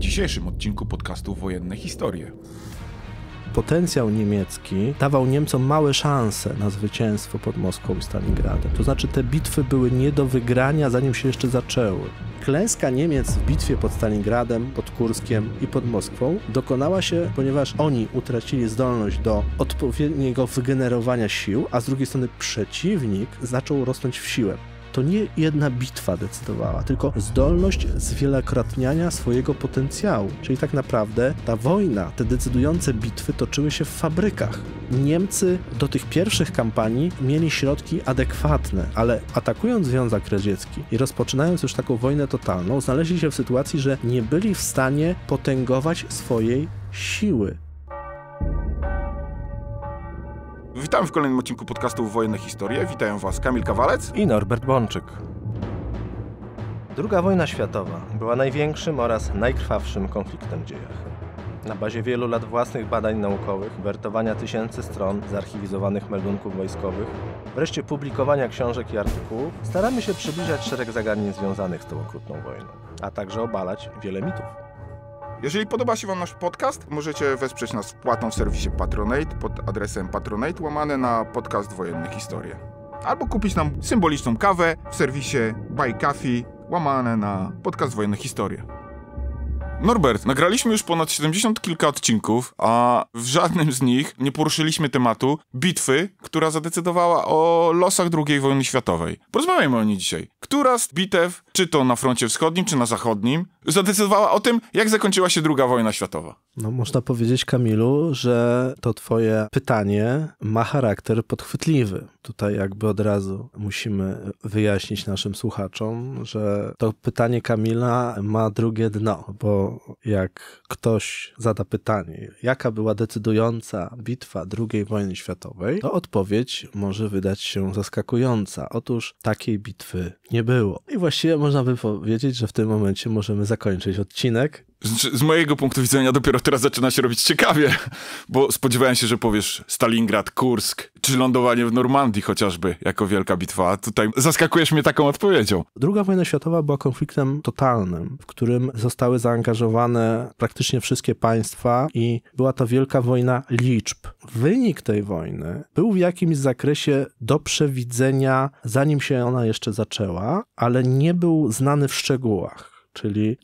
dzisiejszym odcinku podcastu Wojenne Historie. Potencjał niemiecki dawał Niemcom małe szanse na zwycięstwo pod Moskwą i Stalingradem. To znaczy te bitwy były nie do wygrania, zanim się jeszcze zaczęły. Klęska Niemiec w bitwie pod Stalingradem, pod Kurskiem i pod Moskwą dokonała się, ponieważ oni utracili zdolność do odpowiedniego wygenerowania sił, a z drugiej strony przeciwnik zaczął rosnąć w siłę to nie jedna bitwa decydowała, tylko zdolność zwielokrotniania swojego potencjału. Czyli tak naprawdę ta wojna, te decydujące bitwy toczyły się w fabrykach. Niemcy do tych pierwszych kampanii mieli środki adekwatne, ale atakując Związek Radziecki i rozpoczynając już taką wojnę totalną, znaleźli się w sytuacji, że nie byli w stanie potęgować swojej siły. Witam w kolejnym odcinku podcastu Wojenne Historie. Witają Was Kamil Kawalec i Norbert Bączyk. Druga wojna światowa była największym oraz najkrwawszym konfliktem w dziejach. Na bazie wielu lat własnych badań naukowych, wertowania tysięcy stron zarchiwizowanych meldunków wojskowych, wreszcie publikowania książek i artykułów, staramy się przybliżać szereg zagadnień związanych z tą okrutną wojną, a także obalać wiele mitów. Jeżeli podoba się Wam nasz podcast, możecie wesprzeć nas wpłatą w serwisie Patronate pod adresem patronate łamane na podcast Wojenne Historie. Albo kupić nam symboliczną kawę w serwisie Buy Coffee łamane na podcast Wojenne Historie. Norbert, nagraliśmy już ponad 70 kilka odcinków, a w żadnym z nich nie poruszyliśmy tematu bitwy, która zadecydowała o losach II wojny światowej. Porozmawiajmy o niej dzisiaj. Która z bitew, czy to na froncie wschodnim, czy na zachodnim, zadecydowała o tym, jak zakończyła się II wojna światowa. No, można powiedzieć, Kamilu, że to Twoje pytanie ma charakter podchwytliwy. Tutaj, jakby od razu musimy wyjaśnić naszym słuchaczom, że to pytanie Kamila ma drugie dno, bo jak ktoś zada pytanie, jaka była decydująca bitwa II wojny światowej, to odpowiedź może wydać się zaskakująca. Otóż takiej bitwy nie było. I właściwie można by powiedzieć, że w tym momencie możemy zakończyć odcinek. Z, z, mojego punktu widzenia dopiero teraz zaczyna się robić ciekawie, bo spodziewałem się, że powiesz Stalingrad, Kursk, czy lądowanie w Normandii chociażby jako wielka bitwa. A tutaj zaskakujesz mnie taką odpowiedzią. Druga wojna światowa była konfliktem totalnym, w którym zostały zaangażowane praktycznie wszystkie państwa i była to wielka wojna liczb. Wynik tej wojny był w jakimś zakresie do przewidzenia, zanim się ona jeszcze zaczęła, ale nie był znany w szczegółach czyli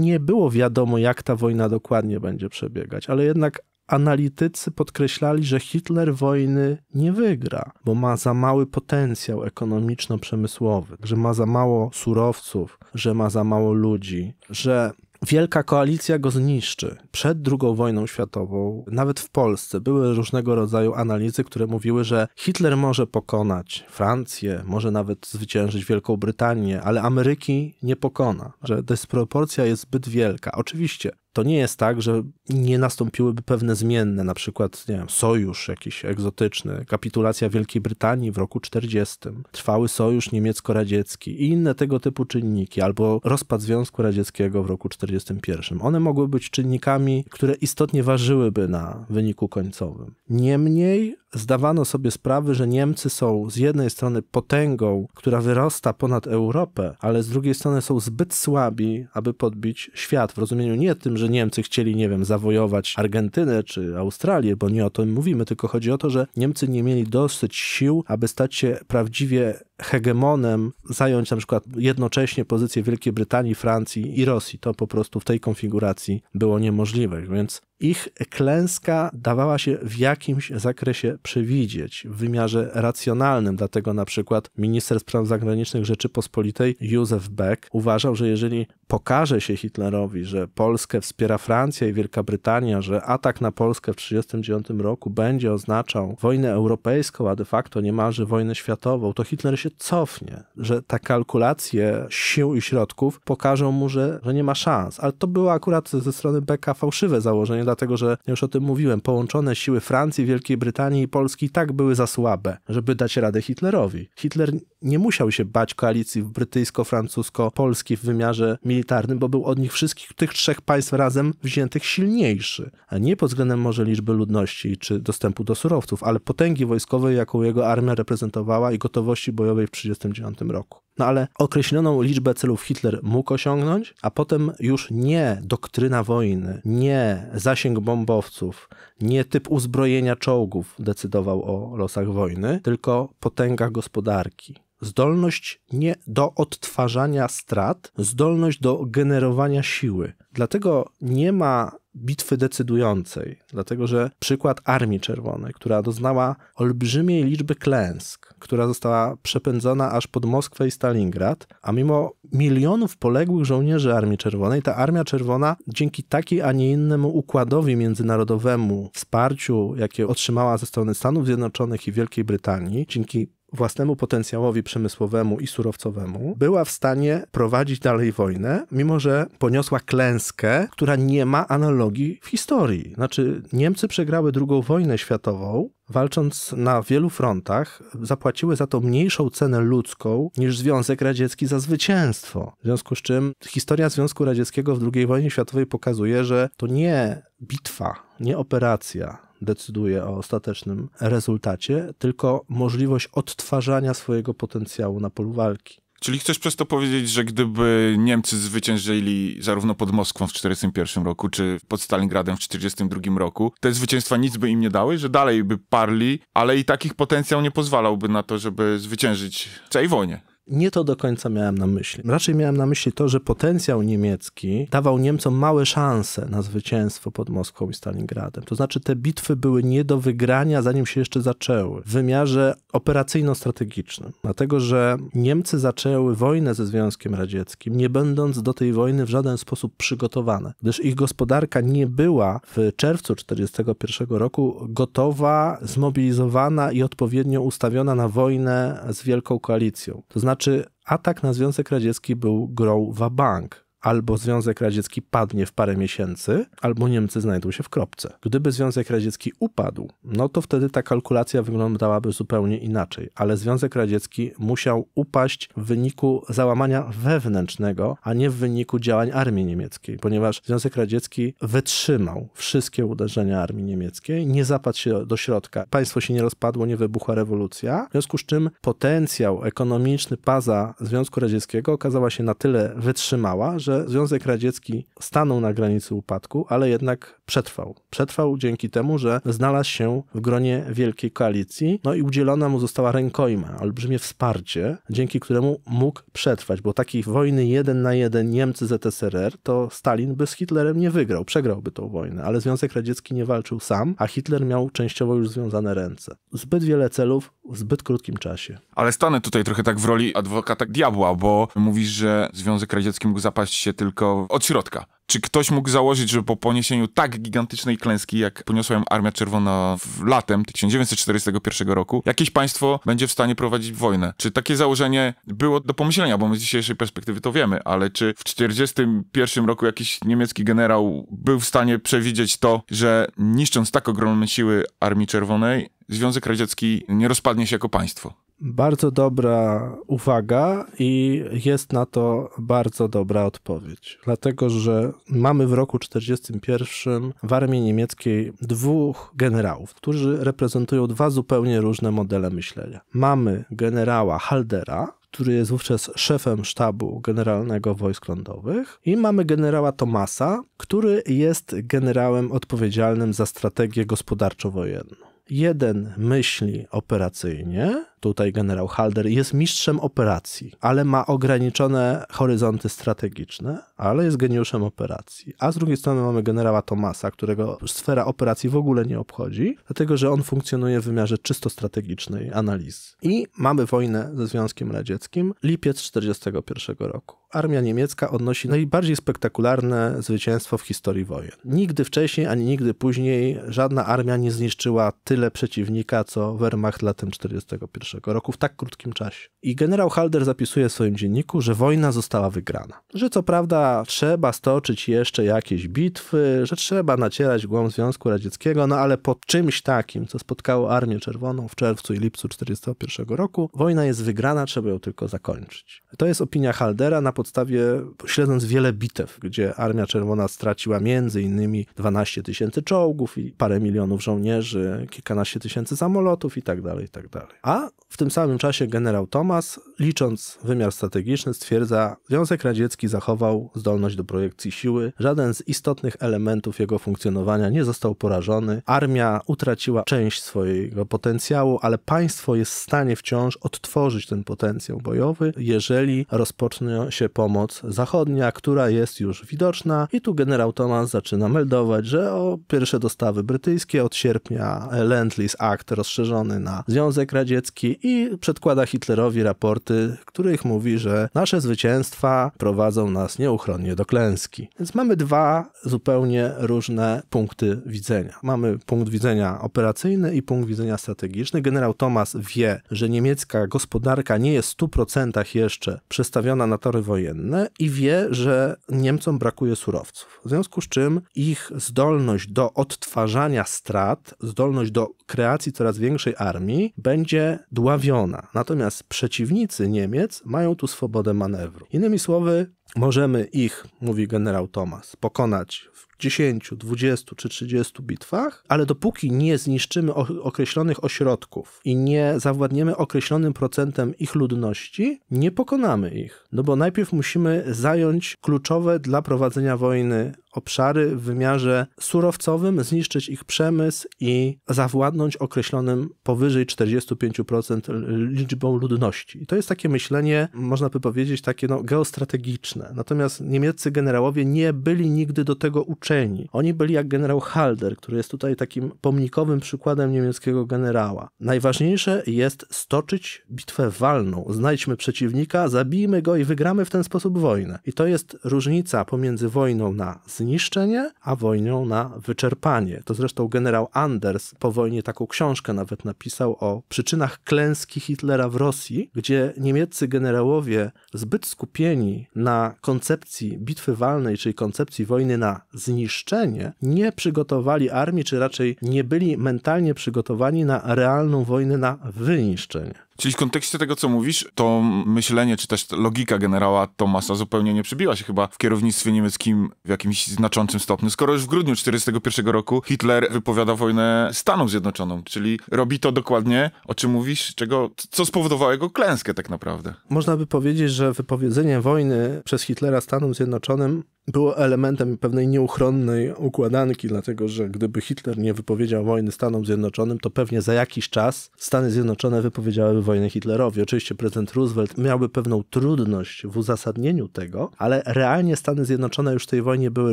nie było wiadomo, jak ta wojna dokładnie będzie przebiegać, ale jednak analitycy podkreślali, że Hitler wojny nie wygra, bo ma za mały potencjał ekonomiczno-przemysłowy, że ma za mało surowców, że ma za mało ludzi, że Wielka koalicja go zniszczy. Przed II wojną światową, nawet w Polsce, były różnego rodzaju analizy, które mówiły, że Hitler może pokonać Francję, może nawet zwyciężyć Wielką Brytanię, ale Ameryki nie pokona, że dysproporcja jest zbyt wielka. Oczywiście to nie jest tak, że nie nastąpiłyby pewne zmienne, na przykład nie wiem, sojusz jakiś egzotyczny, kapitulacja Wielkiej Brytanii w roku 40, trwały sojusz niemiecko-radziecki i inne tego typu czynniki, albo rozpad Związku Radzieckiego w roku 41. One mogły być czynnikami, które istotnie ważyłyby na wyniku końcowym. Niemniej zdawano sobie sprawy, że Niemcy są z jednej strony potęgą, która wyrosta ponad Europę, ale z drugiej strony są zbyt słabi, aby podbić świat w rozumieniu nie tym, że Niemcy chcieli, nie wiem, zawojować Argentynę czy Australię, bo nie o tym mówimy, tylko chodzi o to, że Niemcy nie mieli dosyć sił, aby stać się prawdziwie hegemonem zająć na przykład jednocześnie pozycję Wielkiej Brytanii, Francji i Rosji. To po prostu w tej konfiguracji było niemożliwe, więc ich klęska dawała się w jakimś zakresie przewidzieć w wymiarze racjonalnym, dlatego na przykład minister spraw zagranicznych Rzeczypospolitej Józef Beck uważał, że jeżeli pokaże się Hitlerowi, że Polskę wspiera Francja i Wielka Brytania, że atak na Polskę w 1939 roku będzie oznaczał wojnę europejską, a de facto niemalże wojnę światową, to Hitler się cofnie, że te kalkulacje sił i środków pokażą mu, że, że nie ma szans. Ale to było akurat ze strony Beka fałszywe założenie, dlatego że już o tym mówiłem, połączone siły Francji, Wielkiej Brytanii i Polski i tak były za słabe, żeby dać radę Hitlerowi. Hitler nie musiał się bać koalicji brytyjsko-francusko-polskiej w wymiarze militarnym, bo był od nich wszystkich tych trzech państw razem wziętych silniejszy, a nie pod względem może liczby ludności czy dostępu do surowców, ale potęgi wojskowej, jaką jego armia reprezentowała i gotowości bojowej w 1939 roku. No ale określoną liczbę celów Hitler mógł osiągnąć, a potem już nie doktryna wojny, nie zasięg bombowców, nie typ uzbrojenia czołgów decydował o losach wojny, tylko potęga gospodarki zdolność nie do odtwarzania strat, zdolność do generowania siły. Dlatego nie ma bitwy decydującej, dlatego że przykład Armii Czerwonej, która doznała olbrzymiej liczby klęsk, która została przepędzona aż pod Moskwę i Stalingrad, a mimo milionów poległych żołnierzy Armii Czerwonej, ta Armia Czerwona dzięki takiej, a nie innemu układowi międzynarodowemu, wsparciu, jakie otrzymała ze strony Stanów Zjednoczonych i Wielkiej Brytanii, dzięki własnemu potencjałowi przemysłowemu i surowcowemu, była w stanie prowadzić dalej wojnę, mimo że poniosła klęskę, która nie ma analogii w historii. Znaczy, Niemcy przegrały II wojnę światową, walcząc na wielu frontach, zapłaciły za to mniejszą cenę ludzką niż Związek Radziecki za zwycięstwo. W związku z czym historia Związku Radzieckiego w II wojnie światowej pokazuje, że to nie bitwa, nie operacja, decyduje o ostatecznym rezultacie, tylko możliwość odtwarzania swojego potencjału na polu walki. Czyli chcesz przez to powiedzieć, że gdyby Niemcy zwyciężyli zarówno pod Moskwą w 1941 roku, czy pod Stalingradem w 1942 roku, te zwycięstwa nic by im nie dały, że dalej by parli, ale i takich potencjał nie pozwalałby na to, żeby zwyciężyć w tej wojnie. Nie to do końca miałem na myśli. Raczej miałem na myśli to, że potencjał niemiecki dawał Niemcom małe szanse na zwycięstwo pod Moskwą i Stalingradem. To znaczy te bitwy były nie do wygrania, zanim się jeszcze zaczęły, w wymiarze operacyjno-strategicznym. Dlatego, że Niemcy zaczęły wojnę ze Związkiem Radzieckim, nie będąc do tej wojny w żaden sposób przygotowane, gdyż ich gospodarka nie była w czerwcu 1941 roku gotowa, zmobilizowana i odpowiednio ustawiona na wojnę z Wielką Koalicją. To znaczy znaczy atak na Związek Radziecki był grą wabank, albo Związek Radziecki padnie w parę miesięcy, albo Niemcy znajdą się w kropce. Gdyby Związek Radziecki upadł, no to wtedy ta kalkulacja wyglądałaby zupełnie inaczej, ale Związek Radziecki musiał upaść w wyniku załamania wewnętrznego, a nie w wyniku działań armii niemieckiej, ponieważ Związek Radziecki wytrzymał wszystkie uderzenia armii niemieckiej, nie zapadł się do środka, państwo się nie rozpadło, nie wybuchła rewolucja, w związku z czym potencjał ekonomiczny paza Związku Radzieckiego okazała się na tyle wytrzymała, że że Związek Radziecki stanął na granicy upadku, ale jednak przetrwał. Przetrwał dzięki temu, że znalazł się w gronie Wielkiej Koalicji, no i udzielona mu została rękojma, olbrzymie wsparcie, dzięki któremu mógł przetrwać, bo takiej wojny jeden na jeden Niemcy ZSRR to Stalin by z Hitlerem nie wygrał, przegrałby tą wojnę, ale Związek Radziecki nie walczył sam, a Hitler miał częściowo już związane ręce. Zbyt wiele celów w zbyt krótkim czasie. Ale stanę tutaj trochę tak w roli adwokata diabła, bo mówisz, że Związek Radziecki mógł zapaść się tylko od środka. Czy ktoś mógł założyć, że po poniesieniu tak gigantycznej klęski, jak poniosła ją Armia Czerwona w latem 1941 roku, jakieś państwo będzie w stanie prowadzić wojnę? Czy takie założenie było do pomyślenia, bo my z dzisiejszej perspektywy to wiemy, ale czy w 1941 roku jakiś niemiecki generał był w stanie przewidzieć to, że niszcząc tak ogromne siły Armii Czerwonej, Związek Radziecki nie rozpadnie się jako państwo? Bardzo dobra uwaga i jest na to bardzo dobra odpowiedź. Dlatego, że mamy w roku 1941 w armii niemieckiej dwóch generałów, którzy reprezentują dwa zupełnie różne modele myślenia. Mamy generała Haldera, który jest wówczas szefem sztabu generalnego wojsk lądowych, i mamy generała Tomasa, który jest generałem odpowiedzialnym za strategię gospodarczo-wojenną. Jeden myśli operacyjnie, tutaj generał Halder, jest mistrzem operacji, ale ma ograniczone horyzonty strategiczne, ale jest geniuszem operacji. A z drugiej strony mamy generała Tomasa, którego sfera operacji w ogóle nie obchodzi, dlatego że on funkcjonuje w wymiarze czysto strategicznej analizy. I mamy wojnę ze Związkiem Radzieckim, lipiec 1941 roku. Armia niemiecka odnosi najbardziej spektakularne zwycięstwo w historii wojen. Nigdy wcześniej ani nigdy później żadna armia nie zniszczyła tyle przeciwnika, co Wehrmacht latem 1941 roku w tak krótkim czasie. I generał Halder zapisuje w swoim dzienniku, że wojna została wygrana. Że co prawda trzeba stoczyć jeszcze jakieś bitwy, że trzeba nacierać głąb Związku Radzieckiego, no ale po czymś takim, co spotkało Armię Czerwoną w czerwcu i lipcu 1941 roku, wojna jest wygrana, trzeba ją tylko zakończyć. To jest opinia Haldera na podstawie, śledząc wiele bitew, gdzie Armia Czerwona straciła między innymi 12 tysięcy czołgów i parę milionów żołnierzy, kilkanaście tysięcy samolotów i tak dalej, i tak dalej. A w tym samym czasie generał Thomas licząc wymiar strategiczny, stwierdza, Związek Radziecki zachował zdolność do projekcji siły, żaden z istotnych elementów jego funkcjonowania nie został porażony, armia utraciła część swojego potencjału, ale państwo jest w stanie wciąż odtworzyć ten potencjał bojowy, jeżeli rozpocznie się pomoc zachodnia, która jest już widoczna. I tu generał Thomas zaczyna meldować, że o pierwsze dostawy brytyjskie od sierpnia Lend-Lease Act rozszerzony na Związek Radziecki i przedkłada Hitlerowi raporty kobiety, których mówi, że nasze zwycięstwa prowadzą nas nieuchronnie do klęski. Więc mamy dwa zupełnie różne punkty widzenia. Mamy punkt widzenia operacyjny i punkt widzenia strategiczny. Generał Thomas wie, że niemiecka gospodarka nie jest w 100% jeszcze przestawiona na tory wojenne i wie, że Niemcom brakuje surowców. W związku z czym ich zdolność do odtwarzania strat, zdolność do kreacji coraz większej armii będzie dławiona. Natomiast przeciwnicy Niemiec mają tu swobodę manewru. Innymi słowy, możemy ich, mówi generał Thomas, pokonać w 10, 20 czy 30 bitwach, ale dopóki nie zniszczymy określonych ośrodków i nie zawładniemy określonym procentem ich ludności, nie pokonamy ich. No bo najpierw musimy zająć kluczowe dla prowadzenia wojny obszary w wymiarze surowcowym, zniszczyć ich przemysł i zawładnąć określonym powyżej 45% liczbą ludności. I to jest takie myślenie, można by powiedzieć, takie no, geostrategiczne Natomiast niemieccy generałowie nie byli nigdy do tego uczeni. Oni byli jak generał Halder, który jest tutaj takim pomnikowym przykładem niemieckiego generała. Najważniejsze jest stoczyć bitwę walną. Znajdźmy przeciwnika, zabijmy go i wygramy w ten sposób wojnę. I to jest różnica pomiędzy wojną na zniszczenie, a wojną na wyczerpanie. To zresztą generał Anders po wojnie taką książkę nawet napisał o przyczynach klęski Hitlera w Rosji, gdzie niemieccy generałowie zbyt skupieni na koncepcji bitwy walnej, czyli koncepcji wojny na zniszczenie, nie przygotowali armii, czy raczej nie byli mentalnie przygotowani na realną wojnę na wyniszczenie. Czyli w kontekście tego, co mówisz, to myślenie, czy też logika generała Tomasa zupełnie nie przebiła się chyba w kierownictwie niemieckim w jakimś znaczącym stopniu, skoro już w grudniu 1941 roku Hitler wypowiada wojnę Stanom Zjednoczonym, czyli robi to dokładnie, o czym mówisz, czego, co spowodowało jego klęskę tak naprawdę. Można by powiedzieć, że wypowiedzenie wojny przez Hitlera Stanom Zjednoczonym było elementem pewnej nieuchronnej układanki, dlatego że gdyby Hitler nie wypowiedział wojny Stanom Zjednoczonym, to pewnie za jakiś czas Stany Zjednoczone wypowiedziałyby wojnę Hitlerowi. Oczywiście prezydent Roosevelt miałby pewną trudność w uzasadnieniu tego, ale realnie Stany Zjednoczone już w tej wojnie były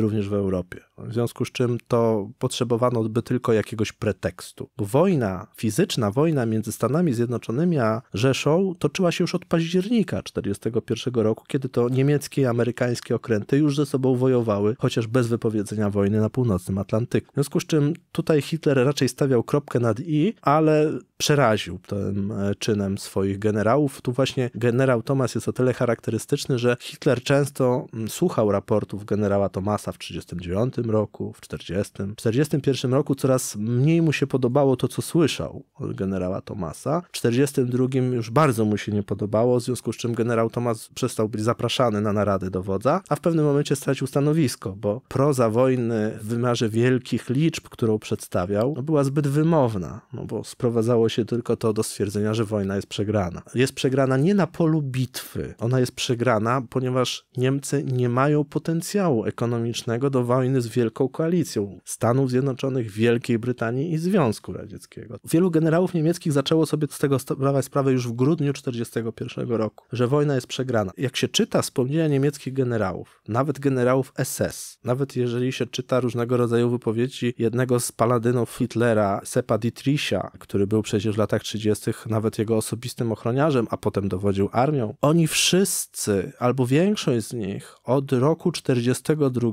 również w Europie. W związku z czym to potrzebowano by tylko jakiegoś pretekstu. Wojna fizyczna, wojna między Stanami Zjednoczonymi a Rzeszą toczyła się już od października 1941 roku, kiedy to niemieckie i amerykańskie okręty już ze sobą sobą wojowały, chociaż bez wypowiedzenia wojny na północnym Atlantyku. W związku z czym tutaj Hitler raczej stawiał kropkę nad i, ale przeraził tym e, czynem swoich generałów. Tu właśnie generał Tomas jest o tyle charakterystyczny, że Hitler często mm, słuchał raportów generała Tomasa w 1939 roku, w 40. W 1941 roku coraz mniej mu się podobało to, co słyszał od generała Tomasa. W 1942 już bardzo mu się nie podobało, w związku z czym generał Tomas przestał być zapraszany na narady do wodza, a w pewnym momencie stracił stanowisko, bo proza wojny w wymiarze wielkich liczb, którą przedstawiał, no była zbyt wymowna, no bo sprowadzało się tylko to do stwierdzenia, że wojna jest przegrana. Jest przegrana nie na polu bitwy, ona jest przegrana, ponieważ Niemcy nie mają potencjału ekonomicznego do wojny z Wielką Koalicją Stanów Zjednoczonych, Wielkiej Brytanii i Związku Radzieckiego. Wielu generałów niemieckich zaczęło sobie z tego sprawać sprawę już w grudniu 1941 roku, że wojna jest przegrana. Jak się czyta wspomnienia niemieckich generałów, nawet generałów SS, nawet jeżeli się czyta różnego rodzaju wypowiedzi jednego z paladynów Hitlera, Sepa Dietricha, który był przecież przecież w latach 30. nawet jego osobistym ochroniarzem, a potem dowodził armią. Oni wszyscy, albo większość z nich, od roku 42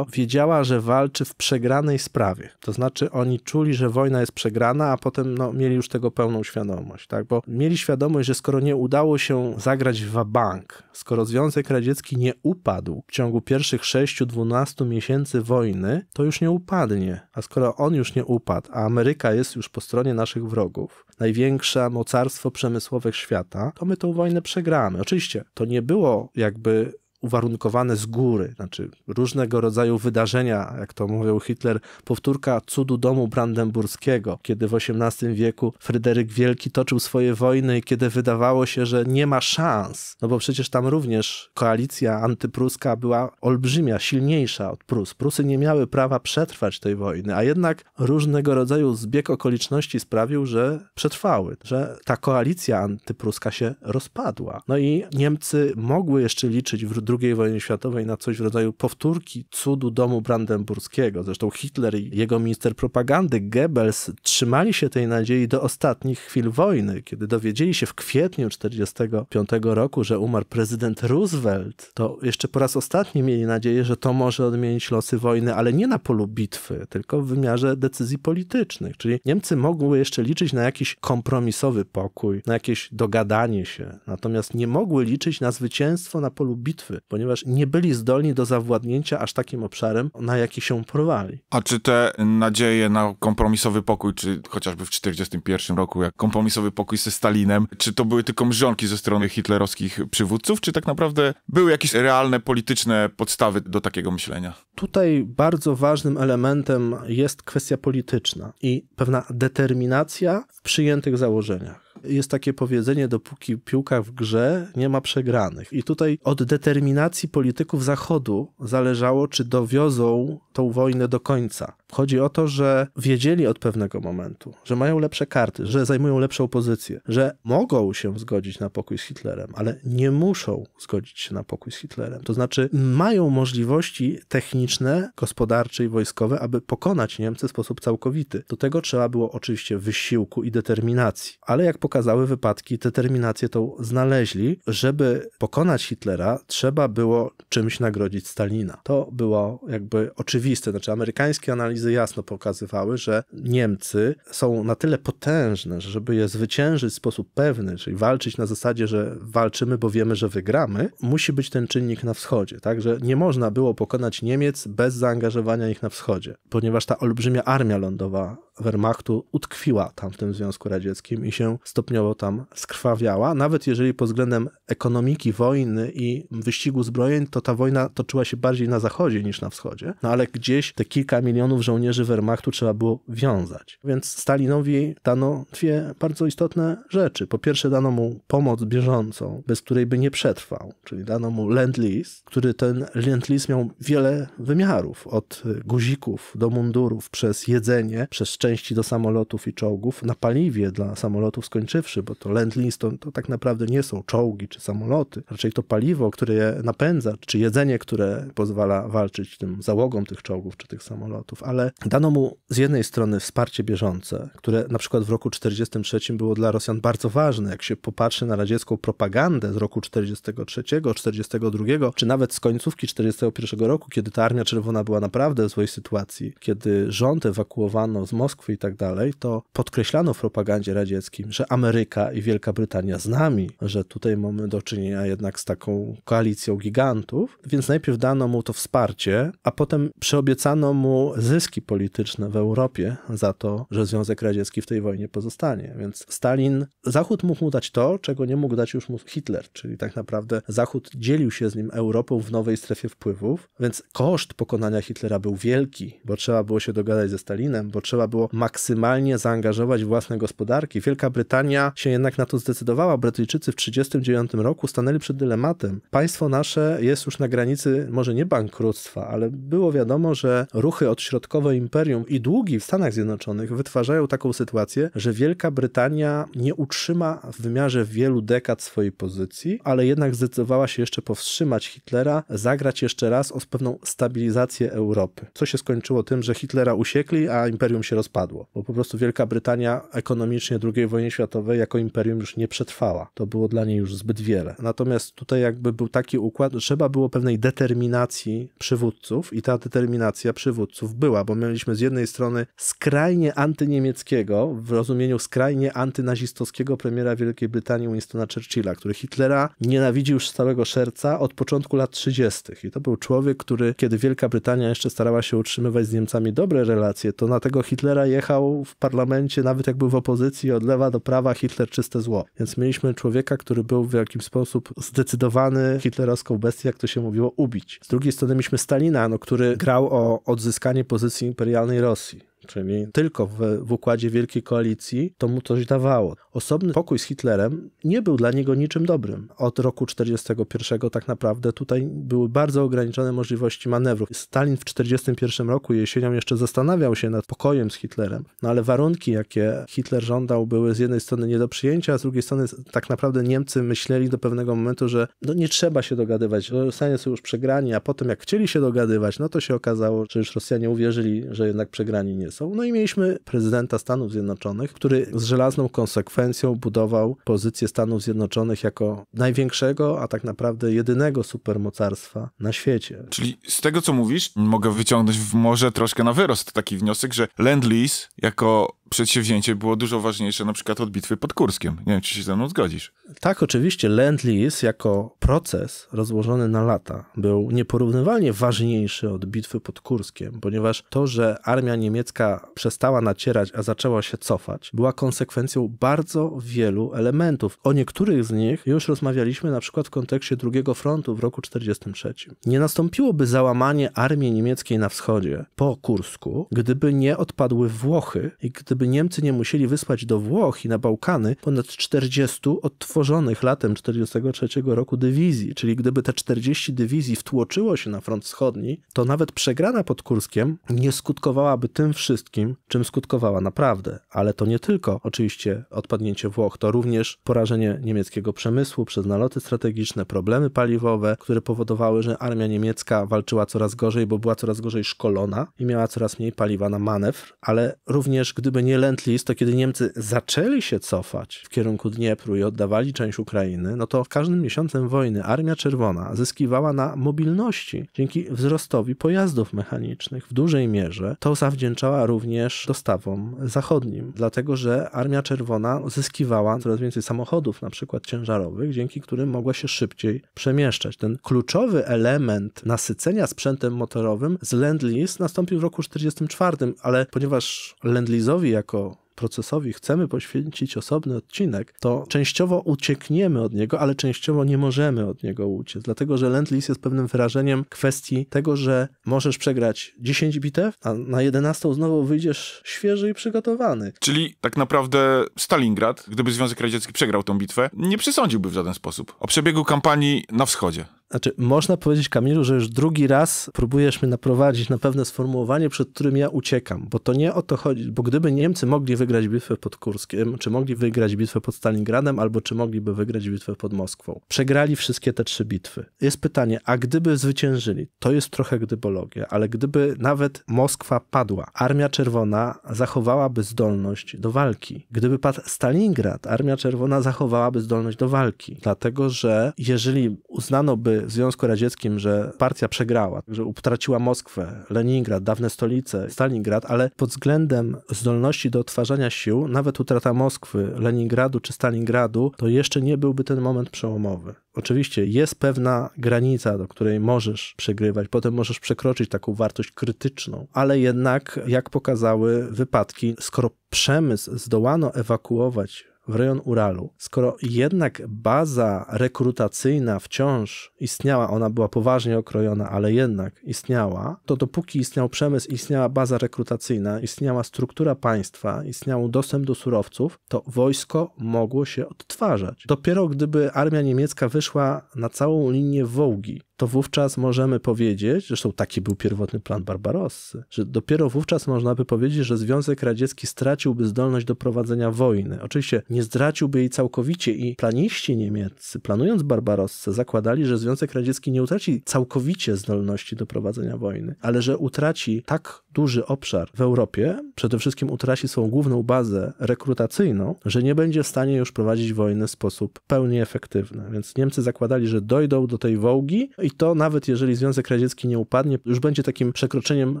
wiedziała, że walczy w przegranej sprawie. To znaczy oni czuli, że wojna jest przegrana, a potem no, mieli już tego pełną świadomość, tak? Bo mieli świadomość, że skoro nie udało się zagrać w bank, skoro Związek Radziecki nie upadł w ciągu pierwszych 6-12 miesięcy wojny, to już nie upadnie. A skoro on już nie upadł, a Ameryka jest już po stronie naszych wrogów, Stanów, największe mocarstwo przemysłowe świata, to my tę wojnę przegramy. Oczywiście to nie było jakby uwarunkowane z góry, znaczy różnego rodzaju wydarzenia, jak to mówił Hitler, powtórka cudu domu brandenburskiego, kiedy w XVIII wieku Fryderyk Wielki toczył swoje wojny i kiedy wydawało się, że nie ma szans, no bo przecież tam również koalicja antypruska była olbrzymia, silniejsza od Prus. Prusy nie miały prawa przetrwać tej wojny, a jednak różnego rodzaju zbieg okoliczności sprawił, że przetrwały, że ta koalicja antypruska się rozpadła. No i Niemcy mogły jeszcze liczyć w II wojny światowej na coś w rodzaju powtórki cudu domu brandenburskiego. Zresztą Hitler i jego minister propagandy Goebbels trzymali się tej nadziei do ostatnich chwil wojny. Kiedy dowiedzieli się w kwietniu 1945 roku, że umarł prezydent Roosevelt, to jeszcze po raz ostatni mieli nadzieję, że to może odmienić losy wojny, ale nie na polu bitwy, tylko w wymiarze decyzji politycznych. Czyli Niemcy mogły jeszcze liczyć na jakiś kompromisowy pokój, na jakieś dogadanie się, natomiast nie mogły liczyć na zwycięstwo na polu bitwy ponieważ nie byli zdolni do zawładnięcia aż takim obszarem, na jaki się porwali. A czy te nadzieje na kompromisowy pokój, czy chociażby w 1941 roku, jak kompromisowy pokój ze Stalinem, czy to były tylko mrzonki ze strony hitlerowskich przywódców, czy tak naprawdę były jakieś realne polityczne podstawy do takiego myślenia? Tutaj bardzo ważnym elementem jest kwestia polityczna i pewna determinacja w przyjętych założeniach. Jest takie powiedzenie, dopóki piłka w grze nie ma przegranych. I tutaj od determinacji polityków Zachodu zależało, czy dowiozą tą wojnę do końca. Chodzi o to, że wiedzieli od pewnego momentu, że mają lepsze karty, że zajmują lepszą pozycję, że mogą się zgodzić na pokój z Hitlerem, ale nie muszą zgodzić się na pokój z Hitlerem. To znaczy, mają możliwości techniczne, gospodarcze i wojskowe, aby pokonać Niemcy w sposób całkowity. Do tego trzeba było oczywiście wysiłku i determinacji. Ale jak pokazuje pokazały wypadki, determinację tą znaleźli. Żeby pokonać Hitlera, trzeba było czymś nagrodzić Stalina. To było jakby oczywiste. Znaczy, amerykańskie analizy jasno pokazywały, że Niemcy są na tyle potężne, że żeby je zwyciężyć w sposób pewny, czyli walczyć na zasadzie, że walczymy, bo wiemy, że wygramy, musi być ten czynnik na wschodzie. Także nie można było pokonać Niemiec bez zaangażowania ich na wschodzie, ponieważ ta olbrzymia armia lądowa Wehrmachtu utkwiła tam w tym Związku Radzieckim i się stopniowo tam skrwawiała. Nawet jeżeli pod względem ekonomiki wojny i wyścigu zbrojeń, to ta wojna toczyła się bardziej na zachodzie niż na wschodzie. No ale gdzieś te kilka milionów żołnierzy Wehrmachtu trzeba było wiązać. Więc Stalinowi dano dwie bardzo istotne rzeczy. Po pierwsze dano mu pomoc bieżącą, bez której by nie przetrwał, czyli dano mu Lend-Lease, który ten Lend-Lease miał wiele wymiarów, od guzików do mundurów, przez jedzenie, przez części do samolotów i czołgów, na paliwie dla samolotów skończywszy, bo to lend to, to, tak naprawdę nie są czołgi czy samoloty, raczej to paliwo, które je napędza, czy jedzenie, które pozwala walczyć tym załogom tych czołgów czy tych samolotów, ale dano mu z jednej strony wsparcie bieżące, które na przykład w roku 1943 było dla Rosjan bardzo ważne, jak się popatrzy na radziecką propagandę z roku 1943-1942, czy nawet z końcówki 1941 roku, kiedy ta Armia Czerwona była naprawdę w złej sytuacji, kiedy rząd ewakuowano z Moskwy Moskwy i tak dalej, to podkreślano w propagandzie radzieckim, że Ameryka i Wielka Brytania z nami, że tutaj mamy do czynienia jednak z taką koalicją gigantów, więc najpierw dano mu to wsparcie, a potem przyobiecano mu zyski polityczne w Europie za to, że Związek Radziecki w tej wojnie pozostanie. Więc Stalin, Zachód mógł mu dać to, czego nie mógł dać już mu Hitler, czyli tak naprawdę Zachód dzielił się z nim Europą w nowej strefie wpływów, więc koszt pokonania Hitlera był wielki, bo trzeba było się dogadać ze Stalinem, bo trzeba było było maksymalnie zaangażować własne gospodarki. Wielka Brytania się jednak na to zdecydowała. Brytyjczycy w 1939 roku stanęli przed dylematem. Państwo nasze jest już na granicy może nie bankructwa, ale było wiadomo, że ruchy odśrodkowe imperium i długi w Stanach Zjednoczonych wytwarzają taką sytuację, że Wielka Brytania nie utrzyma w wymiarze wielu dekad swojej pozycji, ale jednak zdecydowała się jeszcze powstrzymać Hitlera, zagrać jeszcze raz o pewną stabilizację Europy. Co się skończyło tym, że Hitlera usiekli, a imperium się rozpoczęło spadło, bo po prostu Wielka Brytania ekonomicznie II wojny światowej jako imperium już nie przetrwała. To było dla niej już zbyt wiele. Natomiast tutaj jakby był taki układ, trzeba było pewnej determinacji przywódców i ta determinacja przywódców była, bo mieliśmy z jednej strony skrajnie antyniemieckiego, w rozumieniu skrajnie antynazistowskiego premiera Wielkiej Brytanii Winstona Churchilla, który Hitlera nienawidził już z całego serca od początku lat 30. I to był człowiek, który kiedy Wielka Brytania jeszcze starała się utrzymywać z Niemcami dobre relacje, to na tego Hitlera Hitlera jechał w parlamencie, nawet jak był w opozycji, od lewa do prawa, Hitler czyste zło. Więc mieliśmy człowieka, który był w jakiś sposób zdecydowany hitlerowską bestię, jak to się mówiło, ubić. Z drugiej strony mieliśmy Stalina, no, który grał o odzyskanie pozycji imperialnej Rosji czyli tylko w, w układzie Wielkiej Koalicji, to mu coś dawało. Osobny pokój z Hitlerem nie był dla niego niczym dobrym. Od roku 1941 tak naprawdę tutaj były bardzo ograniczone możliwości manewrów. Stalin w 1941 roku jesienią jeszcze zastanawiał się nad pokojem z Hitlerem, no ale warunki, jakie Hitler żądał, były z jednej strony nie do przyjęcia, a z drugiej strony tak naprawdę Niemcy myśleli do pewnego momentu, że no nie trzeba się dogadywać, Rosjanie są już przegrani, a potem jak chcieli się dogadywać, no to się okazało, że już Rosjanie uwierzyli, że jednak przegrani nie są. No i mieliśmy prezydenta Stanów Zjednoczonych, który z żelazną konsekwencją budował pozycję Stanów Zjednoczonych jako największego, a tak naprawdę jedynego supermocarstwa na świecie. Czyli z tego, co mówisz, mogę wyciągnąć w troszkę na wyrost taki wniosek, że Land Lease jako przedsięwzięcie było dużo ważniejsze na przykład od bitwy pod Kurskiem. Nie wiem, czy się ze mną zgodzisz. Tak, oczywiście. Land Lease jako proces rozłożony na lata był nieporównywalnie ważniejszy od bitwy pod Kurskiem, ponieważ to, że armia niemiecka przestała nacierać, a zaczęła się cofać, była konsekwencją bardzo wielu elementów. O niektórych z nich już rozmawialiśmy na przykład w kontekście drugiego frontu w roku 1943. Nie nastąpiłoby załamanie armii niemieckiej na wschodzie po Kursku, gdyby nie odpadły Włochy i gdyby żeby Niemcy nie musieli wysłać do Włoch i na Bałkany ponad 40 odtworzonych latem 1943 roku dywizji. Czyli gdyby te 40 dywizji wtłoczyło się na front wschodni, to nawet przegrana pod Kurskiem nie skutkowałaby tym wszystkim, czym skutkowała naprawdę. Ale to nie tylko oczywiście odpadnięcie Włoch, to również porażenie niemieckiego przemysłu przez naloty strategiczne, problemy paliwowe, które powodowały, że armia niemiecka walczyła coraz gorzej, bo była coraz gorzej szkolona i miała coraz mniej paliwa na manewr, ale również gdyby nie nie lend to kiedy Niemcy zaczęli się cofać w kierunku Dniepru i oddawali część Ukrainy, no to każdym miesiącem wojny Armia Czerwona zyskiwała na mobilności dzięki wzrostowi pojazdów mechanicznych. W dużej mierze to zawdzięczała również dostawom zachodnim, dlatego że Armia Czerwona zyskiwała coraz więcej samochodów, na przykład ciężarowych, dzięki którym mogła się szybciej przemieszczać. Ten kluczowy element nasycenia sprzętem motorowym z lend nastąpił w roku 1944, ale ponieważ lend jak jako procesowi chcemy poświęcić osobny odcinek, to częściowo uciekniemy od niego, ale częściowo nie możemy od niego uciec, dlatego że Lend jest pewnym wyrażeniem kwestii tego, że możesz przegrać 10 bitew, a na 11 znowu wyjdziesz świeży i przygotowany. Czyli tak naprawdę Stalingrad, gdyby Związek Radziecki przegrał tą bitwę, nie przesądziłby w żaden sposób o przebiegu kampanii na wschodzie. Znaczy, można powiedzieć, Kamilu, że już drugi raz próbujesz mnie naprowadzić na pewne sformułowanie, przed którym ja uciekam, bo to nie o to chodzi, bo gdyby Niemcy mogli wygrać bitwę pod Kurskiem, czy mogli wygrać bitwę pod Stalingradem, albo czy mogliby wygrać bitwę pod Moskwą, przegrali wszystkie te trzy bitwy. Jest pytanie, a gdyby zwyciężyli, to jest trochę gdybologia, ale gdyby nawet Moskwa padła, Armia Czerwona zachowałaby zdolność do walki. Gdyby padł Stalingrad, Armia Czerwona zachowałaby zdolność do walki, dlatego że jeżeli uznano by Związku Radzieckim, że partia przegrała, że utraciła Moskwę, Leningrad, dawne stolice, Stalingrad, ale pod względem zdolności do odtwarzania sił, nawet utrata Moskwy, Leningradu czy Stalingradu, to jeszcze nie byłby ten moment przełomowy. Oczywiście jest pewna granica, do której możesz przegrywać, potem możesz przekroczyć taką wartość krytyczną, ale jednak, jak pokazały wypadki, skoro przemysł zdołano ewakuować w rejon Uralu. Skoro jednak baza rekrutacyjna wciąż istniała, ona była poważnie okrojona, ale jednak istniała, to dopóki istniał przemysł, istniała baza rekrutacyjna, istniała struktura państwa, istniał dostęp do surowców, to wojsko mogło się odtwarzać. Dopiero gdyby armia niemiecka wyszła na całą linię Wołgi, to wówczas możemy powiedzieć, zresztą taki był pierwotny plan Barbarossy, że dopiero wówczas można by powiedzieć, że Związek Radziecki straciłby zdolność do prowadzenia wojny. Oczywiście nie straciłby jej całkowicie i planiści niemieccy, planując Barbarossę, zakładali, że Związek Radziecki nie utraci całkowicie zdolności do prowadzenia wojny, ale że utraci tak duży obszar w Europie, przede wszystkim utraci swoją główną bazę rekrutacyjną, że nie będzie w stanie już prowadzić wojny w sposób pełni efektywny. Więc Niemcy zakładali, że dojdą do tej wołgi i to nawet jeżeli Związek Radziecki nie upadnie, już będzie takim przekroczeniem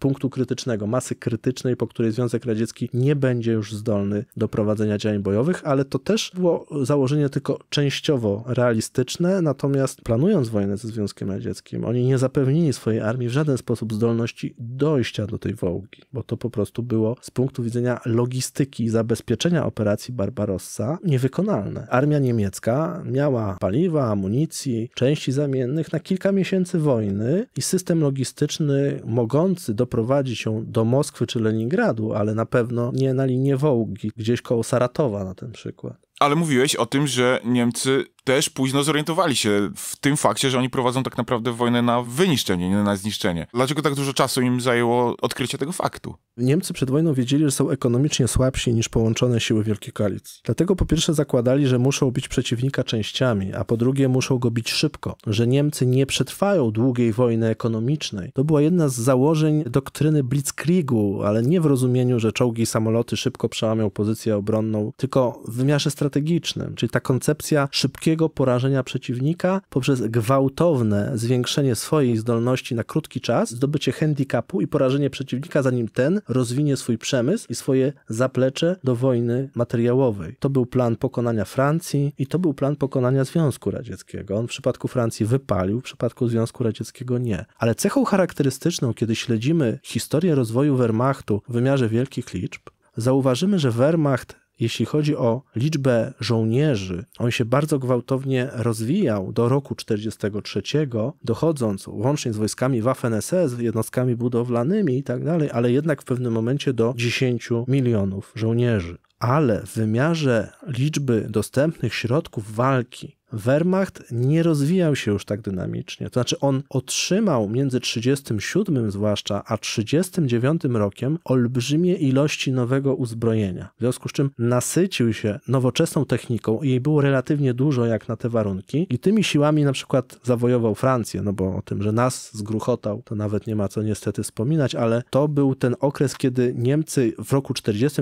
punktu krytycznego, masy krytycznej, po której Związek Radziecki nie będzie już zdolny do prowadzenia działań bojowych, ale to też było założenie tylko częściowo realistyczne, natomiast planując wojnę ze Związkiem Radzieckim, oni nie zapewnili swojej armii w żaden sposób zdolności dojścia do tej Wołgi, bo to po prostu było z punktu widzenia logistyki i zabezpieczenia operacji Barbarossa niewykonalne. Armia niemiecka miała paliwa, amunicji, części zamiennych na kilka miesięcy wojny i system logistyczny mogący doprowadzić ją do Moskwy czy Leningradu, ale na pewno nie na linię Wołgi, gdzieś koło Saratowa na ten przykład. Ale mówiłeś o tym, że Niemcy też późno zorientowali się w tym fakcie, że oni prowadzą tak naprawdę wojnę na wyniszczenie, nie na zniszczenie. Dlaczego tak dużo czasu im zajęło odkrycie tego faktu? Niemcy przed wojną wiedzieli, że są ekonomicznie słabsi niż połączone siły Wielkiej Koalicji. Dlatego po pierwsze zakładali, że muszą bić przeciwnika częściami, a po drugie muszą go bić szybko, że Niemcy nie przetrwają długiej wojny ekonomicznej. To była jedna z założeń doktryny Blitzkriegu, ale nie w rozumieniu, że czołgi i samoloty szybko przełamią pozycję obronną, tylko w wymiarze strategicznym, czyli ta koncepcja szybkiego szybkiego porażenia przeciwnika poprzez gwałtowne zwiększenie swojej zdolności na krótki czas, zdobycie handicapu i porażenie przeciwnika, zanim ten rozwinie swój przemysł i swoje zaplecze do wojny materiałowej. To był plan pokonania Francji i to był plan pokonania Związku Radzieckiego. On w przypadku Francji wypalił, w przypadku Związku Radzieckiego nie. Ale cechą charakterystyczną, kiedy śledzimy historię rozwoju Wehrmachtu w wymiarze wielkich liczb, zauważymy, że Wehrmacht jeśli chodzi o liczbę żołnierzy, on się bardzo gwałtownie rozwijał do roku 1943, dochodząc łącznie z wojskami Waffen-SS, jednostkami budowlanymi i tak dalej, ale jednak w pewnym momencie do 10 milionów żołnierzy ale w wymiarze liczby dostępnych środków walki Wehrmacht nie rozwijał się już tak dynamicznie. To znaczy on otrzymał między 1937 zwłaszcza, a 1939 rokiem olbrzymie ilości nowego uzbrojenia. W związku z czym nasycił się nowoczesną techniką i jej było relatywnie dużo jak na te warunki i tymi siłami na przykład zawojował Francję, no bo o tym, że nas zgruchotał, to nawet nie ma co niestety wspominać, ale to był ten okres, kiedy Niemcy w roku 1940